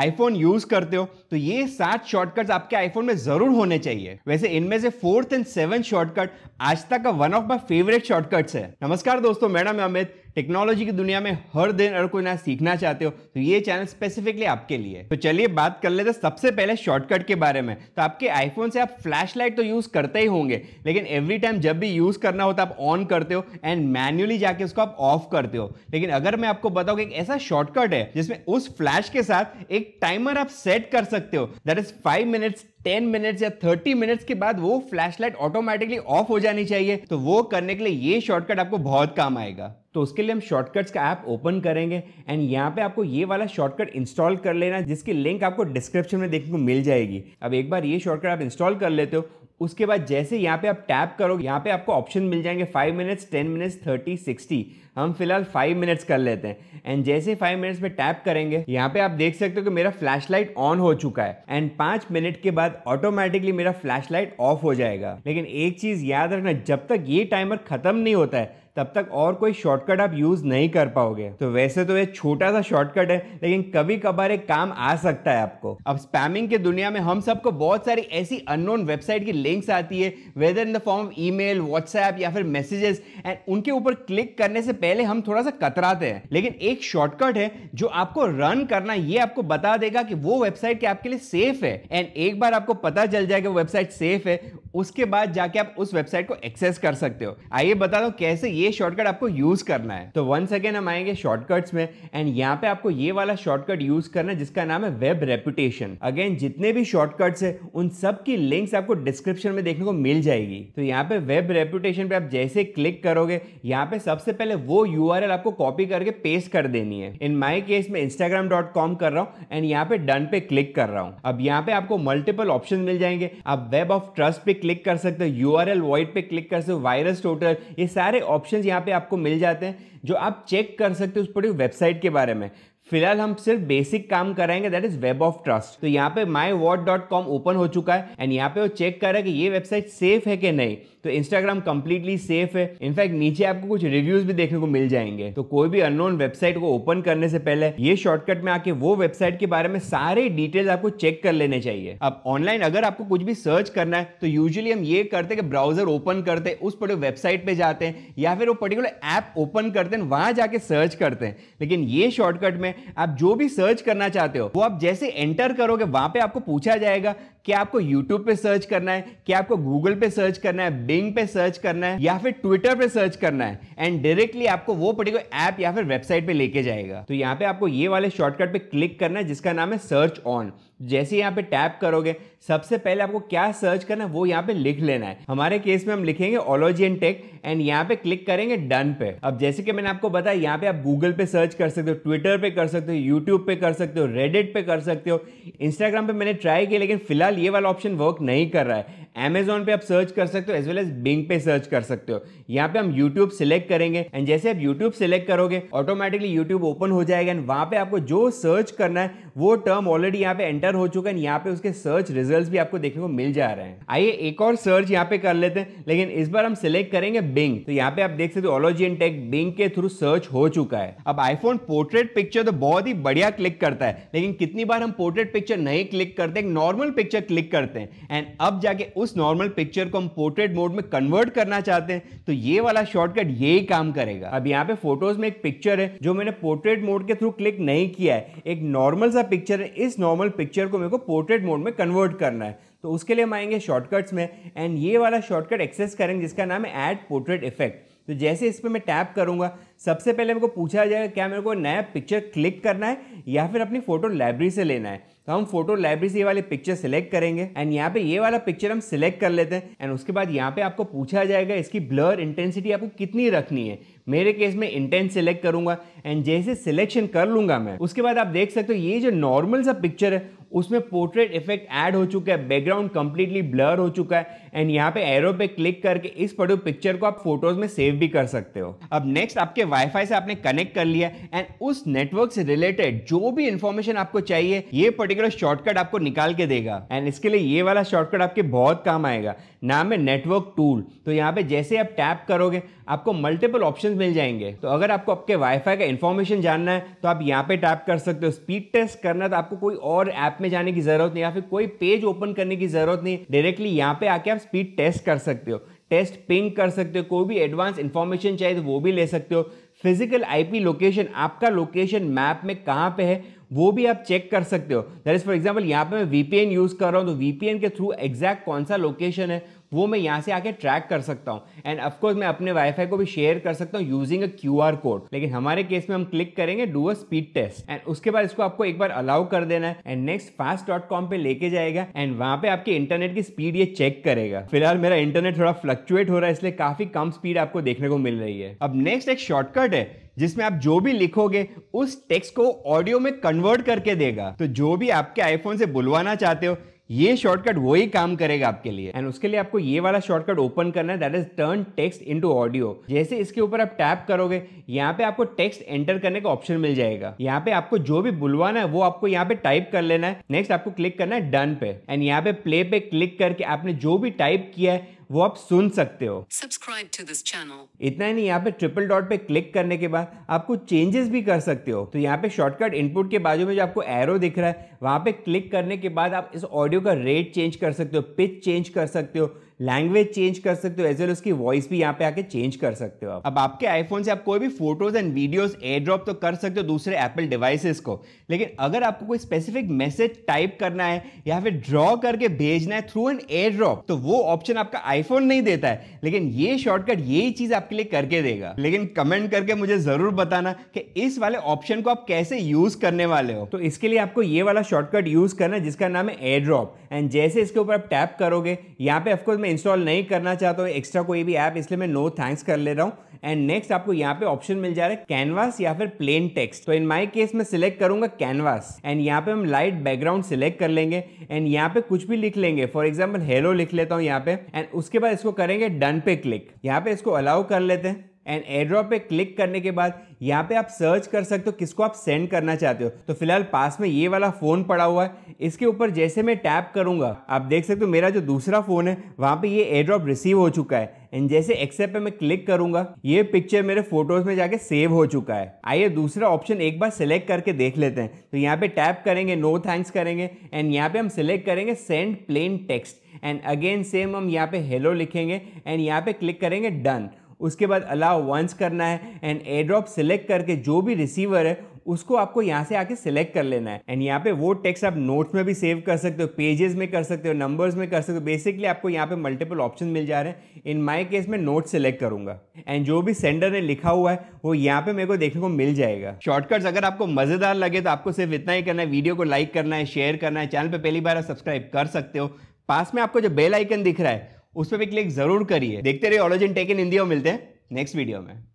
iPhone use करते हो तो ये सात शॉर्टकट आपके आईफोन में जरूर होने चाहिए वैसे इनमें से फोर्थ एंड सेवन शॉर्टकट आज तक का one of my favourite shortcuts है नमस्कार दोस्तों मैडम अमित टेक्नोलॉजी की दुनिया में हर दिन अगर कोई ना सीखना चाहते हो तो ये चैनल स्पेसिफिकली आपके लिए तो चलिए बात कर लेते सबसे पहले शॉर्टकट के बारे में तो आपके आईफोन से आप फ्लैश लाइट तो यूज करते ही होंगे लेकिन एवरी टाइम जब भी यूज करना होता आप ऑन करते हो एंड मैन्युअली जाके उसको आप ऑफ करते हो लेकिन अगर मैं आपको बताऊँ एक ऐसा शॉर्टकट है जिसमें उस फ्लैश के साथ एक टाइमर आप सेट कर सकते हो that is five minutes 10 minutes या 30 मिनट्स के बाद वो फ्लैशलाइट ऑटोमेटिकली ऑफ हो जानी चाहिए तो वो करने के लिए ये शॉर्टकट आपको बहुत काम आएगा तो उसके लिए हम शॉर्टकट्स का ऐप ओपन करेंगे एंड यहाँ पे आपको ये वाला शॉर्टकट इंस्टॉल कर लेना जिसकी लिंक आपको डिस्क्रिप्शन में देखने को मिल जाएगी अब एक बार ये शॉर्टकट आप इंस्टॉल कर लेते हो उसके बाद जैसे यहाँ पे आप टैप करोगे यहाँ पे आपको ऑप्शन मिल जाएंगे five minutes ten minutes thirty sixty हम फिलहाल फाइव मिनट्स कर लेते हैं एंड जैसे फाइव मिनट्स में टैप करेंगे यहाँ पे आप देख सकते हो कि मेरा फ्लैशलाइट ऑन हो चुका है एंड पाँच मिनट के बाद ऑटोमेटिकली मेरा फ्लैश ऑफ हो जाएगा लेकिन एक चीज़ याद रखना जब तक ये टाइमर खत्म नहीं होता है तब तक और कोई शॉर्टकट आप यूज़ नहीं कर पाओगे तो वैसे तो ये छोटा सा शॉर्टकट है लेकिन कभी कभार एक काम आ सकता है आपको अब स्पैमिंग की दुनिया में हम सबको बहुत सारी ऐसी अननोन वेबसाइट की लिंक्स आती है whether in the form of email WhatsApp या फिर मैसेजेस एंड उनके ऊपर क्लिक करने से पहले हम थोड़ा सा कतराते हैं लेकिन एक शॉर्टकट है जो आपको रन करना ये आपको बता देगा कि वो वेबसाइट क्या आपके लिए सेफ है एंड एक बार आपको पता चल जाएगा वो वेबसाइट सेफ है उसके बाद जाके आप उस वेबसाइट को एक्सेस कर सकते हो आइए बता दो कैसे ये ये शॉर्टकट आपको यूज करना है तो वन सेकेंड हम आएंगे शॉर्टकट्स में एंड यहाँ पे आपको ये वाला शॉर्टकट यूज करना है जिसका नाम है वेब रेपुटेशन अगेन जितने भी शॉर्टकट्स है उन सब की लिंक्स आपको डिस्क्रिप्शन में देखने को मिल जाएगी तो यहाँ पे वेब रेपुटेशन पे आप जैसे क्लिक करोगे यहाँ पे सबसे पहले वो यू आपको कॉपी करके पेस्ट कर देनी है इन माई केस में इंस्टाग्राम डॉट कॉम कर रहा हूँ एंड यहाँ पे डन पे क्लिक कर रहा हूँ अब यहाँ पे आपको मल्टीपल ऑप्शन मिल जाएंगे आप वेब ऑफ ट्रस्ट पे क्लिक कर सकते हो यू आर एल पे क्लिक कर सकते हो वायरस टोटल ये सारे ऑप्शन ऑप्शंस यहाँ पे आपको मिल जाते हैं जो आप चेक कर सकते हो उस पूरी वेबसाइट के बारे में फिलहाल हम सिर्फ बेसिक काम कराएंगे that is web of trust तो यहाँ पे माई डॉट कॉम ओपन हो चुका है एंड यहाँ पे वो चेक कर रहा है कि ये वेबसाइट सेफ है कि नहीं तो इंस्टाग्राम कंप्लीटली सेफ है इनफैक्ट नीचे आपको कुछ रिव्यूज भी देखने को मिल जाएंगे तो कोई भी अननोन वेबसाइट को ओपन करने से पहले ये शॉर्टकट में आके वो वेबसाइट के बारे में सारे डिटेल्स आपको चेक कर लेने चाहिए अब ऑनलाइन अगर आपको कुछ भी सर्च करना है तो यूजली हम ये करते हैं कि ब्राउजर ओपन करते हैं उस पर्टिकुलर वेबसाइट पे जाते हैं या फिर वो पर्टिकुलर ऐप ओपन करते हैं वहां जाके सर्च करते हैं लेकिन ये शॉर्टकट में आप जो भी सर्च करना चाहते हो वो आप जैसे एंटर करोगे वहां पे आपको पूछा जाएगा कि आपको यूट्यूब पे सर्च करना है कि आपको गूगल पे सर्च करना है बिंग पे सर्च करना है या फिर ट्विटर पे सर्च करना है एंड डायरेक्टली आपको वो पर्टिकुलर ऐप या फिर वेबसाइट पे लेके जाएगा तो यहाँ पे आपको ये वाले शॉर्टकट पे क्लिक करना है जिसका नाम है सर्च ऑन जैसे यहाँ पे टैप करोगे सबसे पहले आपको क्या सर्च करना है वो यहाँ पे लिख लेना है हमारे केस में हम लिखेंगे ओलॉजी एंड टेक एंड यहाँ पे क्लिक करेंगे डन पे अब जैसे कि मैंने आपको बताया यहाँ पे आप गूगल पे सर्च कर सकते हो ट्विटर पे कर सकते हो यूट्यूब पे कर सकते हो रेडिट पे कर सकते हो इंस्टाग्राम पे मैंने ट्राई किया लेकिन फिलहाल फिलहाल ये वाला ऑप्शन वर्क नहीं कर रहा है अमेजोन पे आप सर्च कर सकते हो एज वेल एज बिंग पे सर्च कर सकते हो यहाँ पे हम यूट्यूब सिलेक्ट करेंगे एंड जैसे आप यूट्यूब सिलेक्ट करोगे ऑटोमेटिकली यूट्यूब ओपन हो जाएगा एंड वहां पे आपको जो सर्च करना है वो टर्म ऑलरेडी यहाँ पे एंटर हो चुका है यहाँ पे उसके सर्च रिजल्ट भी आपको देखने को मिल जा रहे हैं आइए एक और सर्च यहाँ पे कर लेते हैं लेकिन इस बार हम सिलेक्ट करेंगे बिंग तो यहाँ पे आप देख सकते हो ऑलोजी एंड टेक बिंग के थ्रू सर्च हो चुका है अब आईफोन पोर्ट्रेट पिक्चर तो बहुत ही बढ़िया क्लिक करता है लेकिन कितनी बार हम पोर्ट्रेट पिक्चर नहीं क्लिक करते नॉर्मल पिक्चर क्लिक करते हैं एंड अब जाके उस नॉर्मल पिक्चर को हम पोर्ट्रेट मोड में कन्वर्ट करना चाहते हैं तो ये वाला शॉर्टकट यही काम करेगा अब यहाँ पे फोटोज में एक पिक्चर है जो मैंने पोर्ट्रेट मोड के थ्रू क्लिक नहीं किया है एक नॉर्मल सा पिक्चर है इस नॉर्मल पिक्चर को मेरे को पोर्ट्रेट मोड में कन्वर्ट करना है तो उसके लिए हम आएंगे शॉर्टकट्स में एंड ये वाला शॉर्टकट एक्सेस करेंगे जिसका नाम है एड पोर्ट्रेट इफेक्ट तो जैसे इस पर मैं टैप करूंगा सबसे पहले मेरे को पूछा जाएगा क्या मेरे को नया पिक्चर क्लिक करना है या फिर अपनी फ़ोटो लाइब्रेरी से लेना है तो हम फोटो लाइब्रेरी से ये वाले पिक्चर सिलेक्ट करेंगे एंड यहाँ पे ये वाला पिक्चर हम सिलेक्ट कर लेते हैं एंड उसके बाद यहाँ पे आपको पूछा जाएगा इसकी ब्लर इंटेंसिटी आपको कितनी रखनी है मेरे केस में इंटेंस सिलेक्ट करूंगा एंड जैसे सिलेक्शन कर लूंगा मैं उसके बाद आप देख सकते हो ये जो नॉर्मल सा पिक्चर है उसमें पोर्ट्रेट इफेक्ट ऐड हो चुका है बैकग्राउंड कंप्लीटली ब्लर हो चुका है एंड यहाँ पे एरो पे क्लिक करके इस पर्टिकुलर पिक्चर को आप फोटोज में सेव भी कर सकते हो अब नेक्स्ट आपके वाईफाई से आपने कनेक्ट कर लिया एंड उस नेटवर्क से रिलेटेड जो भी इंफॉर्मेशन आपको चाहिए ये पर्टिकुलर शॉर्टकट आपको निकाल के देगा एंड इसके लिए ये वाला शॉर्टकट आपके बहुत काम आएगा नाम है नेटवर्क टूल तो यहाँ पे जैसे आप टैप करोगे आपको मल्टीपल ऑप्शंस मिल जाएंगे तो अगर आपको आपके वाईफाई का इन्फॉर्मेशन जानना है तो आप यहाँ पे टैप कर सकते हो स्पीड टेस्ट करना तो आपको कोई और ऐप में जाने की जरूरत नहीं या फिर कोई पेज ओपन करने की जरूरत नहीं डायरेक्टली यहाँ पे आके आप स्पीड टेस्ट कर सकते हो टेस्ट पिंग कर सकते हो कोई भी एडवांस इन्फॉर्मेशन चाहिए तो वो भी ले सकते हो फिजिकल आईपी लोकेशन आपका लोकेशन मैप में कहाँ पे है वो भी आप चेक कर सकते हो दैट इज फॉर एग्जाम्पल यहाँ पे मैं वीपीएन यूज कर रहा हूँ तो वीपीएन के थ्रू एग्जैक्ट कौन सा लोकेशन है वो मैं यहाँ से आके ट्रैक कर सकता हूँ एंड ऑफकोर्स मैं अपने वाईफाई को भी शेयर कर सकता हूँ यूजिंग अ क्यू कोड लेकिन हमारे केस में हम क्लिक करेंगे do a speed test and उसके बाद इसको आपको एक बार अलाउ कर देना है and next fast dot com पे लेके जाएगा एंड वहाँ पे आपके इंटरनेट की स्पीड ये चेक करेगा फिलहाल मेरा इंटरनेट थोड़ा फ्लक्चुएट हो रहा है इसलिए काफी कम स्पीड आपको देखने को मिल रही है अब नेक्स्ट एक शॉर्टकट है जिसमें आप जो भी लिखोगे उस टेक्स्ट को ऑडियो में कन्वर्ट करके देगा तो जो भी आपके आईफोन से बुलवाना चाहते हो ये शॉर्टकट वही काम करेगा आपके लिए एंड उसके लिए आपको ये वाला शॉर्टकट ओपन करना है that is turn text into audio जैसे इसके ऊपर आप टैप करोगे यहाँ पे आपको टेक्स्ट एंटर करने का ऑप्शन मिल जाएगा यहाँ पे आपको जो भी बुलवाना है वो आपको यहाँ पे टाइप कर लेना है नेक्स्ट आपको क्लिक करना है डन पे एंड यहाँ पे प्ले पे क्लिक करके आपने जो भी टाइप किया है वो आप सुन सकते हो सब्सक्राइब टू दिस चैनल इतना ही नहीं यहाँ पे ट्रिपल डॉट पे क्लिक करने के बाद आपको चेंजेस भी कर सकते हो तो यहाँ पे शॉर्टकट इनपुट के बाजू में जो आपको एरो दिख रहा है वहाँ पे क्लिक करने के बाद आप इस ऑडियो का रेट चेंज कर सकते हो पिच चेंज कर सकते हो लैंग्वेज चेंज कर सकते हो एज वेल उसकी वॉइस भी यहाँ पे आके चेंज कर सकते हो अब आपके आईफोन से आप कोई भी photos and videos airdrop तो कर सकते हो दूसरे एप्पल डिवाइसेस को लेकिन अगर आपको कोई स्पेसिफिक मैसेज टाइप करना है या फिर ड्रॉ करके भेजना है थ्रू एन एयर ड्रॉप तो वो ऑप्शन आपका आईफोन नहीं देता है लेकिन ये शॉर्टकट यही चीज आपके लिए करके देगा लेकिन कमेंट करके मुझे जरूर बताना कि इस वाले ऑप्शन को आप कैसे यूज करने वाले हो तो इसके लिए आपको ये वाला शॉर्टकट यूज करना है जिसका नाम है एयर ड्रॉप एंड जैसे इसके ऊपर आप टैप करोगे यहाँ पे ऑफकोर्स मैं इंस्टॉल नहीं करना चाहता हूँ एक्स्ट्रा कोई भी ऐप इसलिए मैं नो थैंक्स कर ले रहा हूँ एंड नेक्स्ट आपको यहाँ पे ऑप्शन मिल जा रहा है कैनवास या फिर प्लेन टेक्स्ट तो इन माई केस मैं सिलेक्ट करूंगा कैनवास एंड यहाँ पे हम लाइट बैकग्राउंड सिलेक्ट कर लेंगे एंड यहाँ पे कुछ भी लिख लेंगे फॉर एग्जाम्पल हेलो लिख लेता हूँ यहाँ पे एंड उसके बाद इसको करेंगे डन पे क्लिक यहाँ पे इसको अलाउ कर लेते हैं एंड एयरड्रॉप पे क्लिक करने के बाद यहाँ पे आप सर्च कर सकते हो किसको आप सेंड करना चाहते हो तो फिलहाल पास में ये वाला फ़ोन पड़ा हुआ है इसके ऊपर जैसे मैं टैप करूँगा आप देख सकते हो मेरा जो दूसरा फ़ोन है वहाँ पे ये एयरड्रॉप रिसीव हो चुका है एंड जैसे एक्सेप्ट पे मैं क्लिक करूंगा ये पिक्चर मेरे फोटोज में जाके सेव हो चुका है आइए दूसरा ऑप्शन एक बार सिलेक्ट करके देख लेते हैं तो यहाँ पे टैप करेंगे नो थैंक्स करेंगे एंड यहाँ पे हम सिलेक्ट करेंगे send plain text and again same हम यहाँ पे हेलो लिखेंगे एंड यहाँ पे क्लिक करेंगे डन उसके बाद अलाउ वंस करना है एंड एड्रॉप सिलेक्ट करके जो भी रिसीवर है उसको आपको यहाँ से आके सेलेक्ट कर लेना है एंड यहाँ पे वो टेक्स्ट आप नोट्स में भी सेव कर सकते हो पेजेस में कर सकते हो नंबर्स में कर सकते हो बेसिकली आपको यहाँ पे मल्टीपल ऑप्शन मिल जा रहे हैं इन माय केस में नोट सेलेक्ट करूंगा एंड जो भी सेंडर ने लिखा हुआ है वो यहाँ पे मेरे को देखने को मिल जाएगा शॉर्टकट्स अगर आपको मजेदार लगे तो आपको सिर्फ इतना ही करना है वीडियो को लाइक करना है शेयर करना है चैनल पर पहली बार आप सब्सक्राइब कर सकते हो पास में आपको जो बेल आइकन दिख रहा है उस पर भी क्लिक जरूर करिए देखते रहिए ऑलोजन टेक इन हिंदी मिलते हैं नेक्स्ट वीडियो में